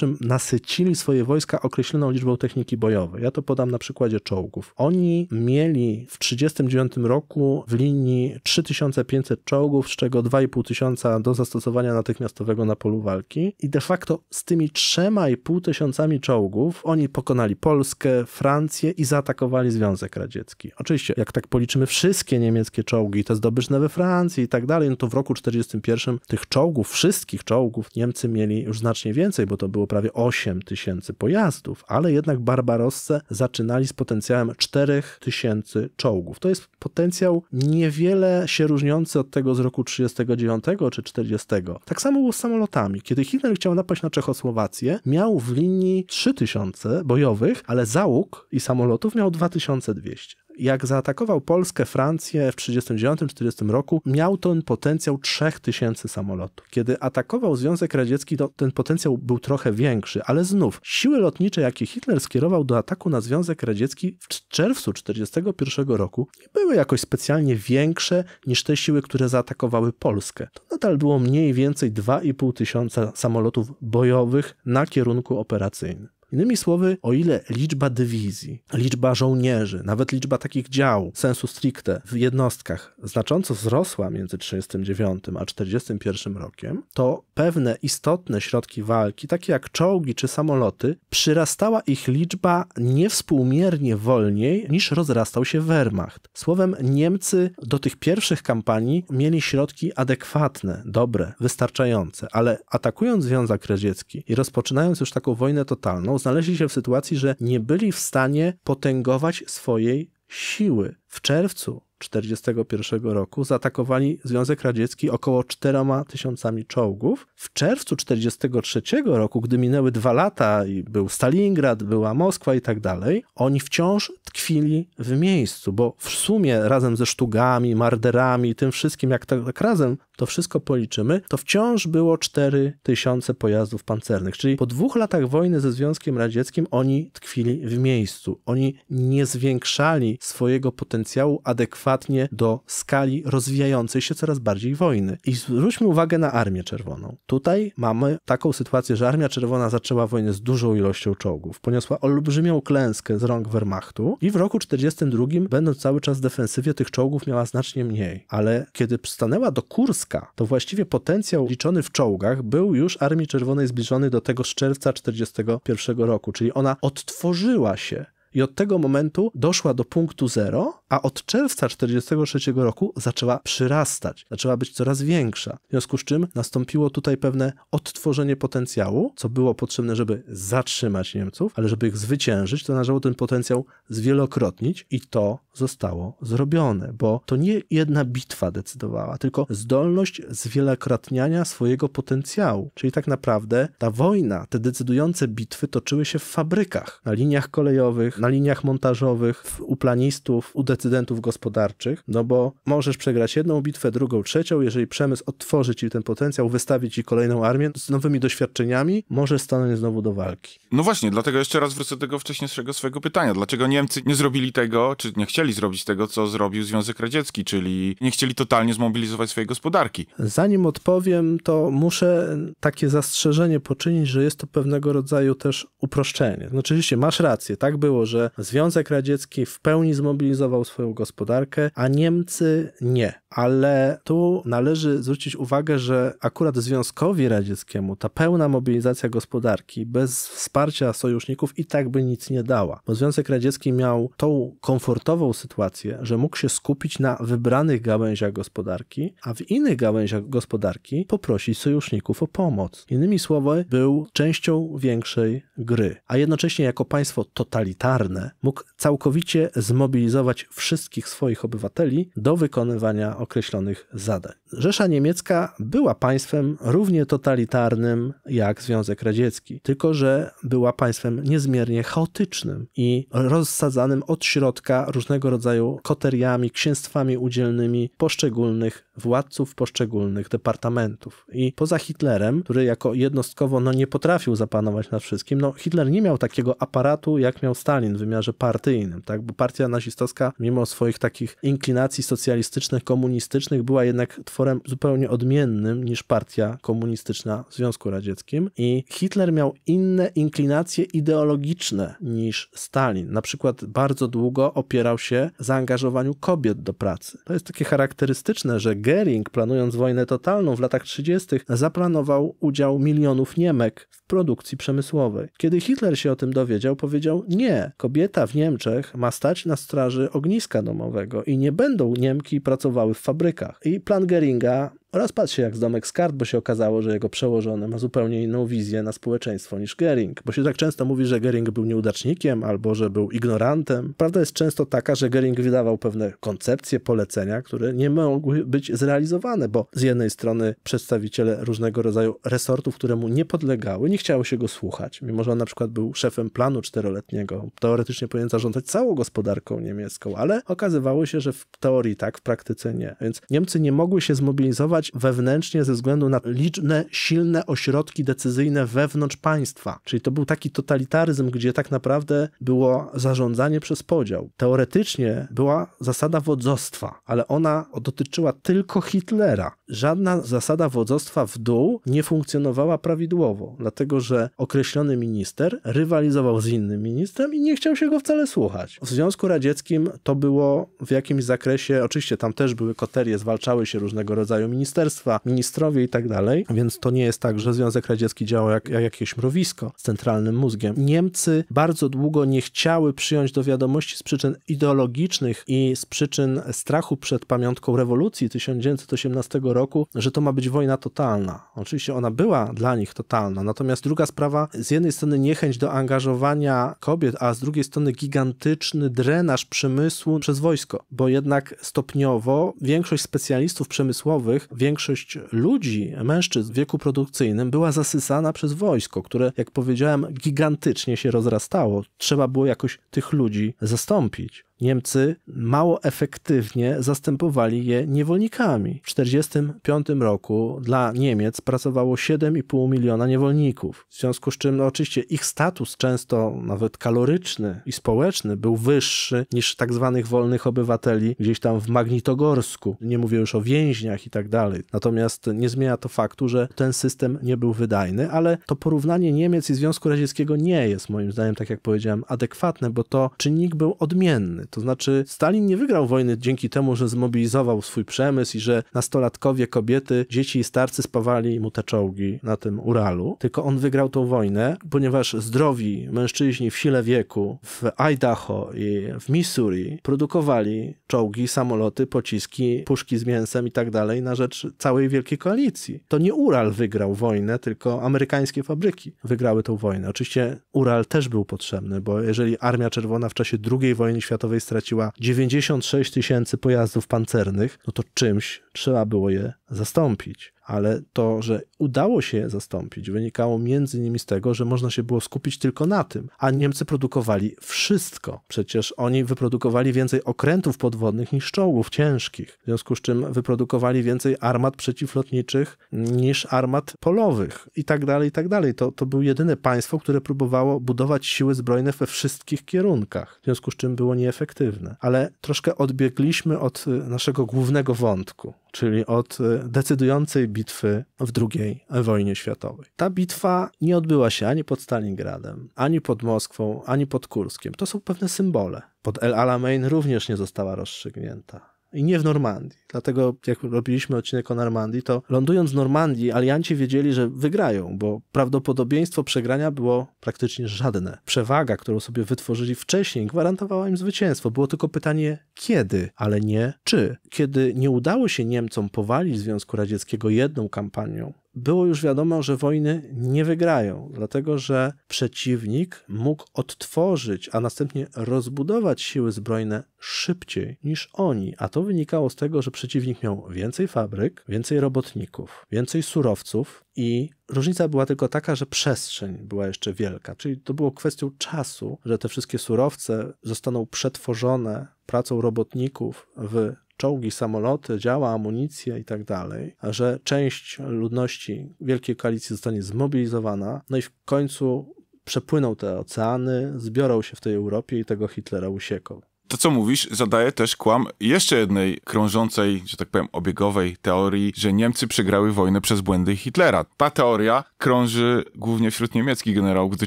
41 nasycili swoje wojska określoną liczbą techniki bojowej. Ja to podam na przykładzie czołgów czołgów. Oni mieli w 1939 roku w linii 3500 czołgów, z czego 2500 do zastosowania natychmiastowego na polu walki. I de facto z tymi 3500 tysiącami czołgów oni pokonali Polskę, Francję i zaatakowali Związek Radziecki. Oczywiście, jak tak policzymy wszystkie niemieckie czołgi, te zdobyczne we Francji i tak dalej, no to w roku 1941 tych czołgów, wszystkich czołgów, Niemcy mieli już znacznie więcej, bo to było prawie 8000 pojazdów, ale jednak Barbarosce zaczynali z potencjałem potencjałem 4000 czołgów. To jest potencjał niewiele się różniący od tego z roku 39 czy 40. Tak samo było z samolotami. Kiedy Hitler chciał napaść na Czechosłowację, miał w linii 3000 bojowych, ale załóg i samolotów miał 2200 jak zaatakował Polskę, Francję w 1939-1940 roku, miał ten potencjał 3000 samolotów. Kiedy atakował Związek Radziecki, to ten potencjał był trochę większy, ale znów siły lotnicze, jakie Hitler skierował do ataku na Związek Radziecki w czerwcu 1941 roku, nie były jakoś specjalnie większe niż te siły, które zaatakowały Polskę. To nadal było mniej więcej 2,5 tysiąca samolotów bojowych na kierunku operacyjnym. Innymi słowy, o ile liczba dywizji, liczba żołnierzy, nawet liczba takich dział sensu stricte w jednostkach znacząco wzrosła między 1939 a 1941 rokiem, to pewne istotne środki walki, takie jak czołgi czy samoloty, przyrastała ich liczba niewspółmiernie wolniej niż rozrastał się Wehrmacht. Słowem, Niemcy do tych pierwszych kampanii mieli środki adekwatne, dobre, wystarczające, ale atakując Związek Radziecki i rozpoczynając już taką wojnę totalną, znaleźli się w sytuacji, że nie byli w stanie potęgować swojej siły. W czerwcu 1941 roku zaatakowali Związek Radziecki około 4 tysiącami czołgów. W czerwcu 1943 roku, gdy minęły dwa lata i był Stalingrad, była Moskwa i tak dalej, oni wciąż tkwili w miejscu, bo w sumie razem ze sztugami, marderami i tym wszystkim, jak tak, tak razem to wszystko policzymy, to wciąż było 4 tysiące pojazdów pancernych. Czyli po dwóch latach wojny ze Związkiem Radzieckim oni tkwili w miejscu. Oni nie zwiększali swojego potencjału adekwatnie adekwatnie do skali rozwijającej się coraz bardziej wojny. I zwróćmy uwagę na Armię Czerwoną. Tutaj mamy taką sytuację, że Armia Czerwona zaczęła wojnę z dużą ilością czołgów, poniosła olbrzymią klęskę z rąk Wehrmachtu i w roku 1942, będąc cały czas w defensywie, tych czołgów miała znacznie mniej. Ale kiedy stanęła do Kurska, to właściwie potencjał liczony w czołgach był już Armii Czerwonej zbliżony do tego z czerwca 1941 roku, czyli ona odtworzyła się i od tego momentu doszła do punktu zero, a od czerwca 1943 roku zaczęła przyrastać, zaczęła być coraz większa. W związku z czym nastąpiło tutaj pewne odtworzenie potencjału, co było potrzebne, żeby zatrzymać Niemców, ale żeby ich zwyciężyć, to należało ten potencjał zwielokrotnić i to zostało zrobione, bo to nie jedna bitwa decydowała, tylko zdolność zwielokrotniania swojego potencjału. Czyli tak naprawdę ta wojna, te decydujące bitwy toczyły się w fabrykach, na liniach kolejowych, na liniach montażowych, u planistów, u decydentów gospodarczych, no bo możesz przegrać jedną bitwę, drugą, trzecią, jeżeli przemysł odtworzy ci ten potencjał, wystawi ci kolejną armię z nowymi doświadczeniami, możesz stanąć znowu do walki. No właśnie, dlatego jeszcze raz wrócę do tego wcześniejszego swojego pytania. Dlaczego Niemcy nie zrobili tego, czy nie chcieli zrobić tego, co zrobił Związek Radziecki, czyli nie chcieli totalnie zmobilizować swojej gospodarki? Zanim odpowiem, to muszę takie zastrzeżenie poczynić, że jest to pewnego rodzaju też uproszczenie. No oczywiście masz rację, tak było, że że Związek Radziecki w pełni zmobilizował swoją gospodarkę, a Niemcy nie ale tu należy zwrócić uwagę, że akurat Związkowi Radzieckiemu ta pełna mobilizacja gospodarki bez wsparcia sojuszników i tak by nic nie dała, bo Związek Radziecki miał tą komfortową sytuację, że mógł się skupić na wybranych gałęziach gospodarki, a w innych gałęziach gospodarki poprosić sojuszników o pomoc. Innymi słowy, był częścią większej gry, a jednocześnie jako państwo totalitarne mógł całkowicie zmobilizować wszystkich swoich obywateli do wykonywania określonych zadań. Rzesza Niemiecka była państwem równie totalitarnym jak Związek Radziecki, tylko że była państwem niezmiernie chaotycznym i rozsadzanym od środka różnego rodzaju koteriami, księstwami udzielnymi poszczególnych władców, poszczególnych departamentów. I poza Hitlerem, który jako jednostkowo no, nie potrafił zapanować nad wszystkim, no Hitler nie miał takiego aparatu, jak miał Stalin w wymiarze partyjnym, tak? bo partia nazistowska, mimo swoich takich inklinacji socjalistycznych, komunistycznych, komunistycznych była jednak tworem zupełnie odmiennym niż partia komunistyczna w Związku Radzieckim i Hitler miał inne inklinacje ideologiczne niż Stalin. Na przykład bardzo długo opierał się zaangażowaniu kobiet do pracy. To jest takie charakterystyczne, że Gering planując wojnę totalną w latach 30. zaplanował udział milionów Niemek w produkcji przemysłowej. Kiedy Hitler się o tym dowiedział, powiedział: Nie, kobieta w Niemczech ma stać na straży ogniska domowego i nie będą Niemki pracowały w fabrykach. I plan Geringa patrz się jak z domek z bo się okazało, że jego przełożony ma zupełnie inną wizję na społeczeństwo niż Gering, bo się tak często mówi, że Gering był nieudacznikiem albo że był ignorantem. Prawda jest często taka, że Gering wydawał pewne koncepcje, polecenia, które nie mogły być zrealizowane, bo z jednej strony przedstawiciele różnego rodzaju resortów, które mu nie podlegały, nie chciały się go słuchać, mimo że on na przykład był szefem planu czteroletniego, teoretycznie powinien zarządzać całą gospodarką niemiecką, ale okazywało się, że w teorii tak, w praktyce nie. Więc Niemcy nie mogły się zmobilizować wewnętrznie ze względu na liczne, silne ośrodki decyzyjne wewnątrz państwa. Czyli to był taki totalitaryzm, gdzie tak naprawdę było zarządzanie przez podział. Teoretycznie była zasada wodzostwa, ale ona dotyczyła tylko Hitlera. Żadna zasada wodzostwa w dół nie funkcjonowała prawidłowo, dlatego że określony minister rywalizował z innym ministrem i nie chciał się go wcale słuchać. W Związku Radzieckim to było w jakimś zakresie, oczywiście tam też były koterie, zwalczały się różnego rodzaju ministry, ministerstwa, ministrowie i tak dalej, więc to nie jest tak, że Związek Radziecki działa jak, jak jakieś mrowisko z centralnym mózgiem. Niemcy bardzo długo nie chciały przyjąć do wiadomości z przyczyn ideologicznych i z przyczyn strachu przed pamiątką rewolucji 1918 roku, że to ma być wojna totalna. Oczywiście ona była dla nich totalna, natomiast druga sprawa, z jednej strony niechęć do angażowania kobiet, a z drugiej strony gigantyczny drenaż przemysłu przez wojsko, bo jednak stopniowo większość specjalistów przemysłowych w większość ludzi, mężczyzn w wieku produkcyjnym była zasysana przez wojsko, które, jak powiedziałem, gigantycznie się rozrastało. Trzeba było jakoś tych ludzi zastąpić. Niemcy mało efektywnie zastępowali je niewolnikami. W 1945 roku dla Niemiec pracowało 7,5 miliona niewolników, w związku z czym no, oczywiście ich status często nawet kaloryczny i społeczny był wyższy niż tak zwanych wolnych obywateli gdzieś tam w Magnitogorsku. Nie mówię już o więźniach i tak dalej. Natomiast nie zmienia to faktu, że ten system nie był wydajny, ale to porównanie Niemiec i Związku Radzieckiego nie jest moim zdaniem, tak jak powiedziałem, adekwatne, bo to czynnik był odmienny. To znaczy, Stalin nie wygrał wojny dzięki temu, że zmobilizował swój przemysł i że nastolatkowie, kobiety, dzieci i starcy spawali mu te czołgi na tym Uralu. Tylko on wygrał tą wojnę, ponieważ zdrowi mężczyźni w sile wieku w Idaho i w Missouri produkowali czołgi, samoloty, pociski, puszki z mięsem i tak dalej na rzecz całej Wielkiej Koalicji. To nie Ural wygrał wojnę, tylko amerykańskie fabryki wygrały tą wojnę. Oczywiście Ural też był potrzebny, bo jeżeli Armia Czerwona w czasie II wojny światowej straciła 96 tysięcy pojazdów pancernych, no to czymś trzeba było je zastąpić ale to, że udało się je zastąpić, wynikało między innymi z tego, że można się było skupić tylko na tym, a Niemcy produkowali wszystko. Przecież oni wyprodukowali więcej okrętów podwodnych niż czołgów ciężkich, w związku z czym wyprodukowali więcej armat przeciwlotniczych niż armat polowych i tak dalej, i tak dalej. To, to był jedyne państwo, które próbowało budować siły zbrojne we wszystkich kierunkach, w związku z czym było nieefektywne. Ale troszkę odbiegliśmy od y, naszego głównego wątku czyli od e, decydującej bitwy w II wojnie światowej. Ta bitwa nie odbyła się ani pod Stalingradem, ani pod Moskwą, ani pod Kurskiem. To są pewne symbole. Pod El Alamein również nie została rozstrzygnięta i nie w Normandii. Dlatego jak robiliśmy odcinek o Normandii, to lądując w Normandii, alianci wiedzieli, że wygrają, bo prawdopodobieństwo przegrania było praktycznie żadne. Przewaga, którą sobie wytworzyli wcześniej, gwarantowała im zwycięstwo. Było tylko pytanie kiedy, ale nie czy. Kiedy nie udało się Niemcom powalić Związku Radzieckiego jedną kampanią, było już wiadomo, że wojny nie wygrają, dlatego że przeciwnik mógł odtworzyć, a następnie rozbudować siły zbrojne szybciej niż oni, a to wynikało z tego, że przeciwnik miał więcej fabryk, więcej robotników, więcej surowców i różnica była tylko taka, że przestrzeń była jeszcze wielka, czyli to było kwestią czasu, że te wszystkie surowce zostaną przetworzone pracą robotników w czołgi, samoloty, działa, amunicję i tak dalej, a że część ludności Wielkiej Koalicji zostanie zmobilizowana, no i w końcu przepłyną te oceany, zbiorą się w tej Europie i tego Hitlera usieką. To, co mówisz, zadaje też kłam jeszcze jednej krążącej, że tak powiem, obiegowej teorii, że Niemcy przegrały wojnę przez błędy Hitlera. Ta teoria krąży głównie wśród niemieckich generałów, gdy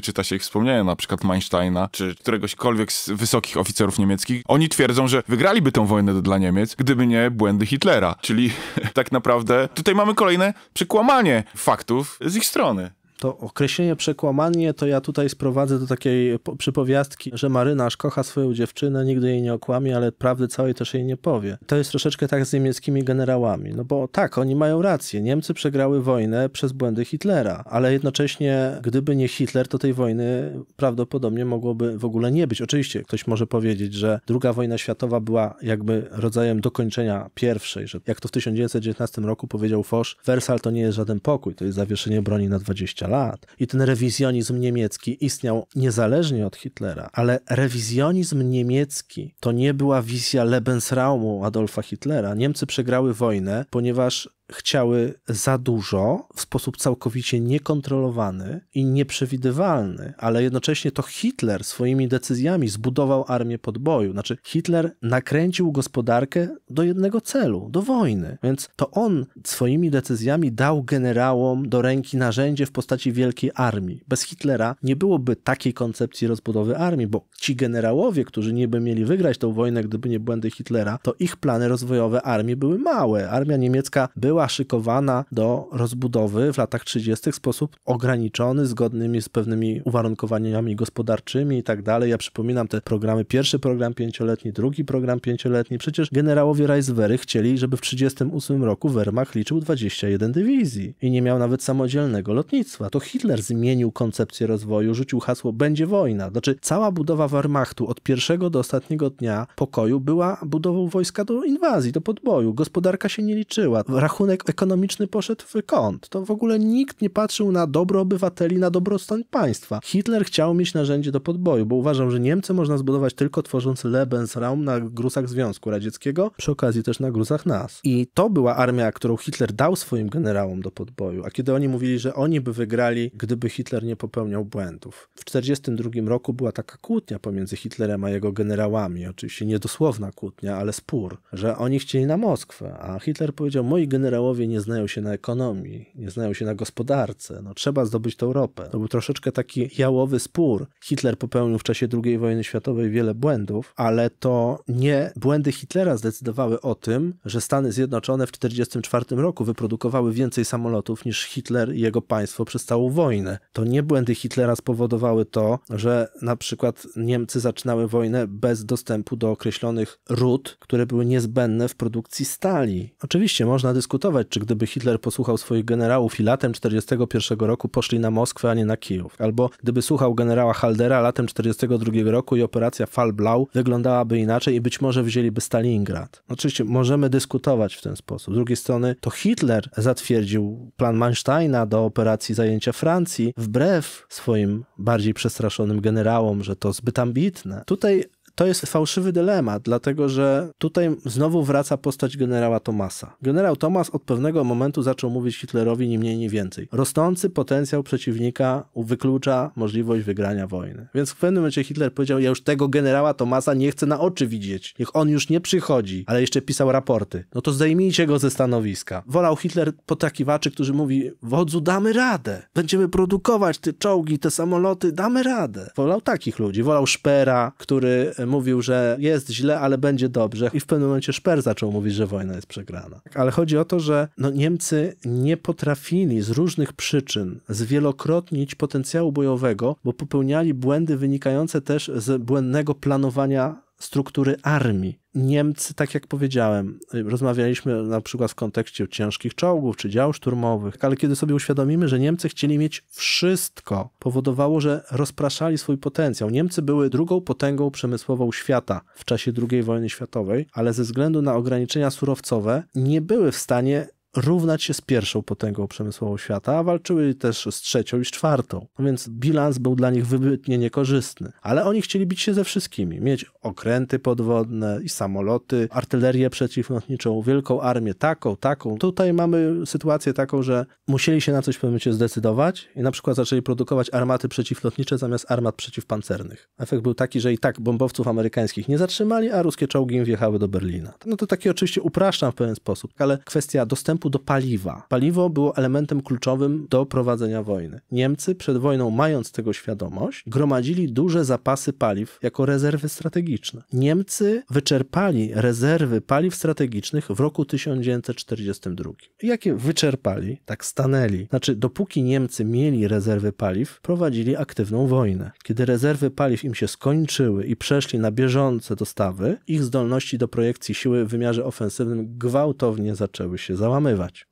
czyta się ich wspomnienia, na przykład Einsteina, czy któregośkolwiek z wysokich oficerów niemieckich. Oni twierdzą, że wygraliby tę wojnę dla Niemiec, gdyby nie błędy Hitlera. Czyli tak naprawdę tutaj mamy kolejne przekłamanie faktów z ich strony. To określenie przekłamanie to ja tutaj sprowadzę do takiej przypowiastki, że marynarz kocha swoją dziewczynę, nigdy jej nie okłamie, ale prawdy całej też jej nie powie. To jest troszeczkę tak z niemieckimi generałami, no bo tak, oni mają rację. Niemcy przegrały wojnę przez błędy Hitlera, ale jednocześnie, gdyby nie Hitler, to tej wojny prawdopodobnie mogłoby w ogóle nie być. Oczywiście ktoś może powiedzieć, że II wojna światowa była jakby rodzajem dokończenia pierwszej, że jak to w 1919 roku powiedział Foch, Wersal to nie jest żaden pokój, to jest zawieszenie broni na 20 20 lat. I ten rewizjonizm niemiecki istniał niezależnie od Hitlera, ale rewizjonizm niemiecki to nie była wizja Lebensraumu Adolfa Hitlera. Niemcy przegrały wojnę, ponieważ chciały za dużo w sposób całkowicie niekontrolowany i nieprzewidywalny, ale jednocześnie to Hitler swoimi decyzjami zbudował armię podboju. Znaczy, Hitler nakręcił gospodarkę do jednego celu, do wojny. Więc to on swoimi decyzjami dał generałom do ręki narzędzie w postaci wielkiej armii. Bez Hitlera nie byłoby takiej koncepcji rozbudowy armii, bo ci generałowie, którzy nie by mieli wygrać tą wojnę, gdyby nie błędy Hitlera, to ich plany rozwojowe armii były małe. Armia niemiecka była była szykowana do rozbudowy w latach 30. w sposób ograniczony, zgodny z pewnymi uwarunkowaniami gospodarczymi i tak dalej. Ja przypominam te programy, pierwszy program pięcioletni, drugi program pięcioletni. Przecież generałowie Reichswehry chcieli, żeby w 1938 roku Wehrmacht liczył 21 dywizji i nie miał nawet samodzielnego lotnictwa. To Hitler zmienił koncepcję rozwoju, rzucił hasło będzie wojna. Znaczy cała budowa Wehrmachtu od pierwszego do ostatniego dnia pokoju była budową wojska do inwazji, do podboju. Gospodarka się nie liczyła. Rachunek rachunek ekonomiczny poszedł w kąt. To w ogóle nikt nie patrzył na dobro obywateli, na dobrostan państwa. Hitler chciał mieć narzędzie do podboju, bo uważał, że Niemcy można zbudować tylko tworząc Lebensraum na gruzach Związku Radzieckiego, przy okazji też na gruzach nas. I to była armia, którą Hitler dał swoim generałom do podboju, a kiedy oni mówili, że oni by wygrali, gdyby Hitler nie popełniał błędów. W 1942 roku była taka kłótnia pomiędzy Hitlerem a jego generałami, oczywiście niedosłowna kłótnia, ale spór, że oni chcieli na Moskwę, a Hitler powiedział, moi generałowie liberałowie nie znają się na ekonomii, nie znają się na gospodarce. No, trzeba zdobyć tę ropę. To był troszeczkę taki jałowy spór. Hitler popełnił w czasie II wojny światowej wiele błędów, ale to nie błędy Hitlera zdecydowały o tym, że Stany Zjednoczone w 1944 roku wyprodukowały więcej samolotów niż Hitler i jego państwo przez całą wojnę. To nie błędy Hitlera spowodowały to, że na przykład Niemcy zaczynały wojnę bez dostępu do określonych ród, które były niezbędne w produkcji stali. Oczywiście można dyskutować, czy gdyby Hitler posłuchał swoich generałów i latem 1941 roku poszli na Moskwę, a nie na Kijów, albo gdyby słuchał generała Haldera latem 1942 roku i operacja Fallblau wyglądałaby inaczej i być może wzięliby Stalingrad. No, oczywiście możemy dyskutować w ten sposób. Z drugiej strony to Hitler zatwierdził plan Mansteina do operacji zajęcia Francji wbrew swoim bardziej przestraszonym generałom, że to zbyt ambitne. Tutaj to jest fałszywy dylemat, dlatego że tutaj znowu wraca postać generała Tomasa. Generał Tomas od pewnego momentu zaczął mówić Hitlerowi ni mniej, ni więcej. Rosnący potencjał przeciwnika wyklucza możliwość wygrania wojny. Więc w pewnym momencie Hitler powiedział, ja już tego generała Tomasa nie chcę na oczy widzieć. Niech on już nie przychodzi, ale jeszcze pisał raporty. No to zdejmijcie go ze stanowiska. Wolał Hitler potakiwaczy, którzy mówi, wodzu damy radę, będziemy produkować te czołgi, te samoloty, damy radę. Wolał takich ludzi. Wolał Szpera, który mówił, że jest źle, ale będzie dobrze. I w pewnym momencie Szper zaczął mówić, że wojna jest przegrana. Tak, ale chodzi o to, że no, Niemcy nie potrafili z różnych przyczyn zwielokrotnić potencjału bojowego, bo popełniali błędy wynikające też z błędnego planowania struktury armii. Niemcy, tak jak powiedziałem, y, rozmawialiśmy na przykład w kontekście ciężkich czołgów czy dział szturmowych, ale kiedy sobie uświadomimy, że Niemcy chcieli mieć wszystko, powodowało, że rozpraszali swój potencjał. Niemcy były drugą potęgą przemysłową świata w czasie II wojny światowej, ale ze względu na ograniczenia surowcowe nie były w stanie równać się z pierwszą potęgą przemysłową świata, a walczyły też z trzecią i z czwartą. No więc bilans był dla nich wybitnie niekorzystny. Ale oni chcieli bić się ze wszystkimi, mieć okręty podwodne i samoloty, artylerię przeciwlotniczą, wielką armię taką, taką. Tutaj mamy sytuację taką, że musieli się na coś w pewnym momencie zdecydować i na przykład zaczęli produkować armaty przeciwlotnicze zamiast armat przeciwpancernych. Efekt był taki, że i tak bombowców amerykańskich nie zatrzymali, a ruskie czołgi im wjechały do Berlina. No to takie oczywiście upraszczam w pewien sposób, ale kwestia dostępu dostępu do paliwa. Paliwo było elementem kluczowym do prowadzenia wojny. Niemcy przed wojną, mając tego świadomość, gromadzili duże zapasy paliw jako rezerwy strategiczne. Niemcy wyczerpali rezerwy paliw strategicznych w roku 1942. Jakie wyczerpali, tak stanęli. Znaczy, dopóki Niemcy mieli rezerwy paliw, prowadzili aktywną wojnę. Kiedy rezerwy paliw im się skończyły i przeszli na bieżące dostawy, ich zdolności do projekcji siły w wymiarze ofensywnym gwałtownie zaczęły się załamywać.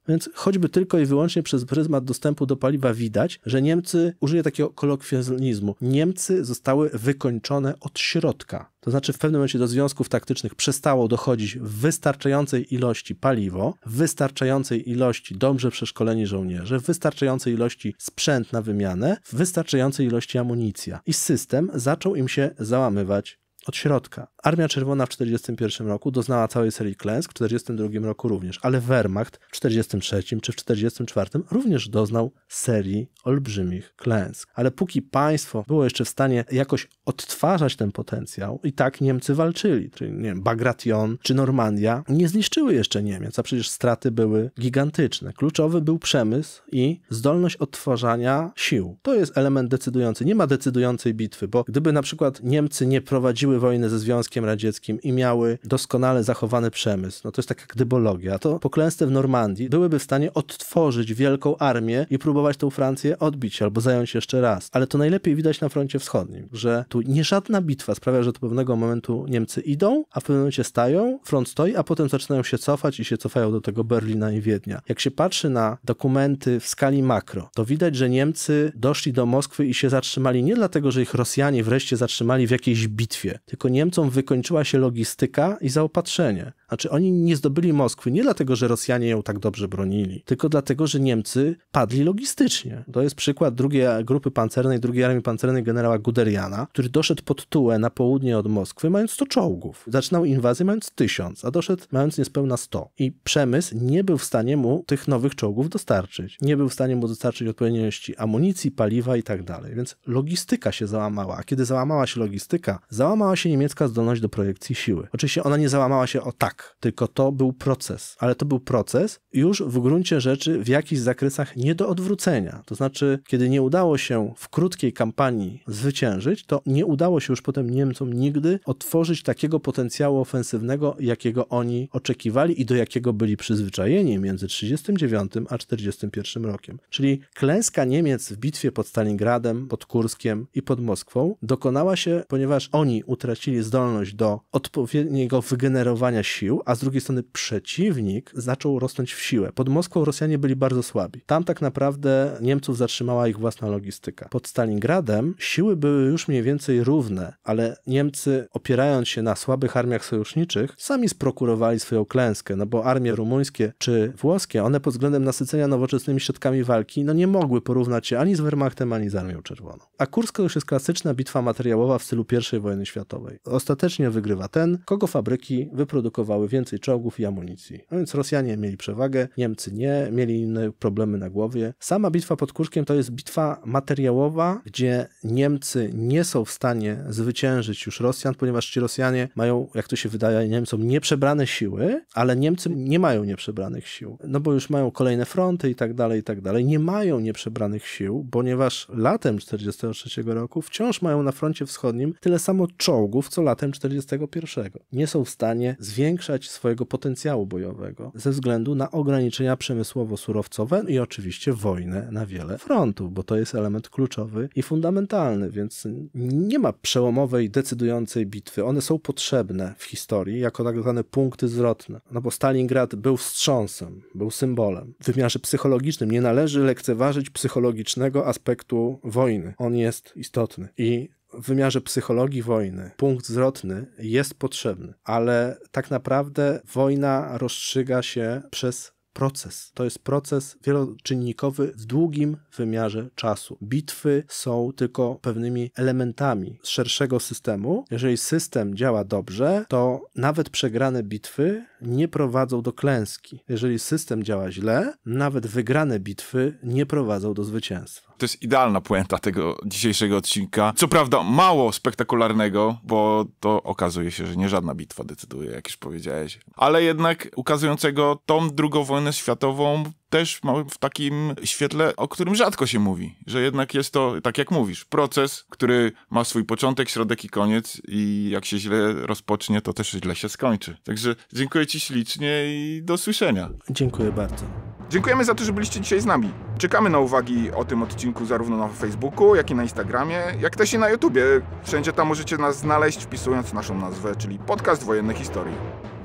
Więc choćby tylko i wyłącznie przez pryzmat dostępu do paliwa widać, że Niemcy, użyję takiego kolokwializmu, Niemcy zostały wykończone od środka. To znaczy w pewnym momencie do związków taktycznych przestało dochodzić w wystarczającej ilości paliwo, w wystarczającej ilości dobrze przeszkoleni żołnierze, w wystarczającej ilości sprzęt na wymianę, w wystarczającej ilości amunicja. I system zaczął im się załamywać od środka. Armia Czerwona w 1941 roku doznała całej serii klęsk, w 1942 roku również, ale Wehrmacht w 1943 czy w 1944 również doznał serii olbrzymich klęsk. Ale póki państwo było jeszcze w stanie jakoś odtwarzać ten potencjał, i tak Niemcy walczyli, czyli nie wiem, Bagration czy Normandia nie zniszczyły jeszcze Niemiec, a przecież straty były gigantyczne. Kluczowy był przemysł i zdolność odtwarzania sił. To jest element decydujący. Nie ma decydującej bitwy, bo gdyby na przykład Niemcy nie prowadziły toczyły wojnę ze Związkiem Radzieckim i miały doskonale zachowany przemysł. No to jest taka gdybologia. To poklęste w Normandii byłyby w stanie odtworzyć wielką armię i próbować tą Francję odbić albo zająć jeszcze raz. Ale to najlepiej widać na froncie wschodnim, że tu nie żadna bitwa sprawia, że do pewnego momentu Niemcy idą, a w pewnym momencie stają, front stoi, a potem zaczynają się cofać i się cofają do tego Berlina i Wiednia. Jak się patrzy na dokumenty w skali makro, to widać, że Niemcy doszli do Moskwy i się zatrzymali nie dlatego, że ich Rosjanie wreszcie zatrzymali w jakiejś bitwie, tylko Niemcom wykończyła się logistyka i zaopatrzenie. Znaczy oni nie zdobyli Moskwy nie dlatego, że Rosjanie ją tak dobrze bronili, tylko dlatego, że Niemcy padli logistycznie. To jest przykład drugiej grupy pancernej, drugiej armii pancernej generała Guderiana, który doszedł pod Tułę na południe od Moskwy mając 100 czołgów. Zaczynał inwazję mając 1000, a doszedł mając niespełna 100. I przemysł nie był w stanie mu tych nowych czołgów dostarczyć. Nie był w stanie mu dostarczyć odpowiedniej ilości amunicji, paliwa i tak dalej. Więc logistyka się załamała. A kiedy załamała się logistyka, załamała załamała się niemiecka zdolność do projekcji siły. Oczywiście ona nie załamała się o tak, tylko to był proces, ale to był proces już w gruncie rzeczy w jakichś zakresach nie do odwrócenia. To znaczy, kiedy nie udało się w krótkiej kampanii zwyciężyć, to nie udało się już potem Niemcom nigdy otworzyć takiego potencjału ofensywnego, jakiego oni oczekiwali i do jakiego byli przyzwyczajeni między 1939 a 1941 rokiem. Czyli klęska Niemiec w bitwie pod Stalingradem, pod Kurskiem i pod Moskwą dokonała się, ponieważ oni utracili tracili zdolność do odpowiedniego wygenerowania sił, a z drugiej strony przeciwnik zaczął rosnąć w siłę. Pod Moskwą Rosjanie byli bardzo słabi. Tam tak naprawdę Niemców zatrzymała ich własna logistyka. Pod Stalingradem siły były już mniej więcej równe, ale Niemcy, opierając się na słabych armiach sojuszniczych, sami sprokurowali swoją klęskę, no bo armie rumuńskie czy włoskie, one pod względem nasycenia nowoczesnymi środkami walki, no nie mogły porównać się ani z Wehrmachtem, ani z Armią Czerwoną. A Kurska to już jest klasyczna bitwa materiałowa w stylu I wojny światowej światowej. Ostatecznie wygrywa ten, kogo fabryki wyprodukowały więcej czołgów i amunicji. A no więc Rosjanie mieli przewagę, Niemcy nie, mieli inne problemy na głowie. Sama bitwa pod Kurskiem to jest bitwa materiałowa, gdzie Niemcy nie są w stanie zwyciężyć już Rosjan, ponieważ ci Rosjanie mają, jak to się wydaje Niemcom, nieprzebrane siły, ale Niemcy nie mają nieprzebranych sił, no bo już mają kolejne fronty i tak dalej, i tak dalej. Nie mają nieprzebranych sił, ponieważ latem 1943 roku wciąż mają na froncie wschodnim tyle samo czołgów, czołgów co latem 41. Nie są w stanie zwiększać swojego potencjału bojowego ze względu na ograniczenia przemysłowo-surowcowe i oczywiście wojnę na wiele frontów, bo to jest element kluczowy i fundamentalny, więc nie ma przełomowej, decydującej bitwy. One są potrzebne w historii jako tak zwane punkty zwrotne, no bo Stalingrad był wstrząsem, był symbolem. W wymiarze psychologicznym nie należy lekceważyć psychologicznego aspektu wojny. On jest istotny i wymiarze psychologii wojny punkt zwrotny jest potrzebny, ale tak naprawdę wojna rozstrzyga się przez proces. To jest proces wieloczynnikowy w długim wymiarze czasu. Bitwy są tylko pewnymi elementami szerszego systemu. Jeżeli system działa dobrze, to nawet przegrane bitwy nie prowadzą do klęski. Jeżeli system działa źle, nawet wygrane bitwy nie prowadzą do zwycięstwa. To jest idealna puenta tego dzisiejszego odcinka. Co prawda mało spektakularnego, bo to okazuje się, że nie żadna bitwa decyduje, jak już powiedziałeś. Ale jednak ukazującego tą drugą wojnę światową też w takim świetle, o którym rzadko się mówi, że jednak jest to, tak jak mówisz, proces, który ma swój początek, środek i koniec i jak się źle rozpocznie, to też źle się skończy. Także dziękuję Ci ślicznie i do słyszenia. Dziękuję bardzo. Dziękujemy za to, że byliście dzisiaj z nami. Czekamy na uwagi o tym odcinku zarówno na Facebooku, jak i na Instagramie, jak też i na YouTubie. Wszędzie tam możecie nas znaleźć wpisując naszą nazwę, czyli Podcast Wojennej Historii.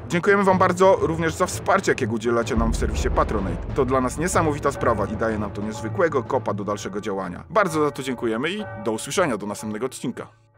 Dziękujemy Wam bardzo również za wsparcie, jakie udzielacie nam w serwisie Patronate. To dla nas niesamowita sprawa i daje nam to niezwykłego kopa do dalszego działania. Bardzo za to dziękujemy i do usłyszenia do następnego odcinka.